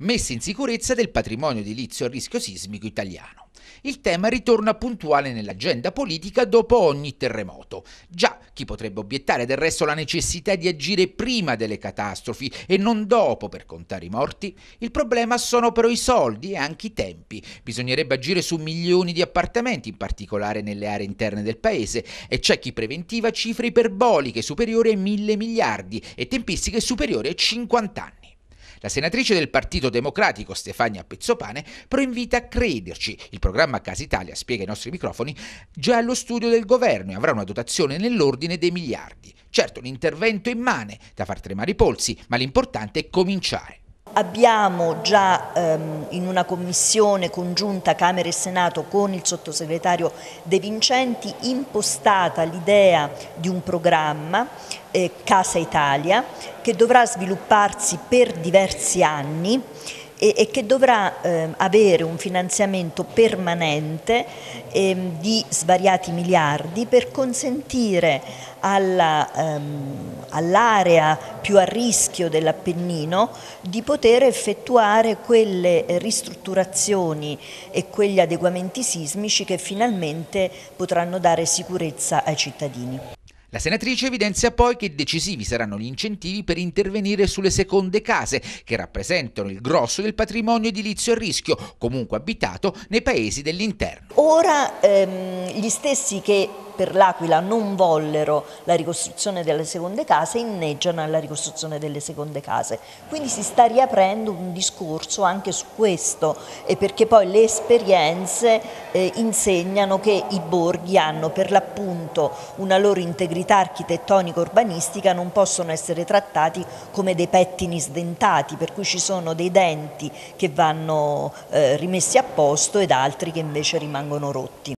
messa in sicurezza del patrimonio edilizio a rischio sismico italiano. Il tema ritorna puntuale nell'agenda politica dopo ogni terremoto. Già, chi potrebbe obiettare del resto la necessità di agire prima delle catastrofi e non dopo per contare i morti? Il problema sono però i soldi e anche i tempi. Bisognerebbe agire su milioni di appartamenti, in particolare nelle aree interne del paese, e c'è chi preventiva cifre iperboliche superiori ai mille miliardi e tempistiche superiori ai 50 anni. La senatrice del Partito Democratico Stefania Pezzopane però invita a crederci. Il programma Casa Italia, spiega ai nostri microfoni, già allo studio del governo e avrà una dotazione nell'ordine dei miliardi. Certo, un intervento immane da far tremare i polsi, ma l'importante è cominciare. Abbiamo già ehm, in una commissione congiunta Camera e Senato con il sottosegretario De Vincenti impostata l'idea di un programma eh, Casa Italia che dovrà svilupparsi per diversi anni e, e che dovrà eh, avere un finanziamento permanente eh, di svariati miliardi per consentire ehm, all'area ehm, all più a rischio dell'Appennino di poter effettuare quelle ristrutturazioni e quegli adeguamenti sismici che finalmente potranno dare sicurezza ai cittadini. La senatrice evidenzia poi che decisivi saranno gli incentivi per intervenire sulle seconde case, che rappresentano il grosso del patrimonio edilizio a rischio, comunque abitato, nei paesi dell'interno. Ora ehm, gli stessi che per l'Aquila non vollero la ricostruzione delle seconde case inneggiano alla ricostruzione delle seconde case. Quindi si sta riaprendo un discorso anche su questo e perché poi le esperienze eh, insegnano che i borghi hanno per l'appunto una loro integrità architettonico-urbanistica, non possono essere trattati come dei pettini sdentati, per cui ci sono dei denti che vanno eh, rimessi a posto ed altri che invece rimangono rotti.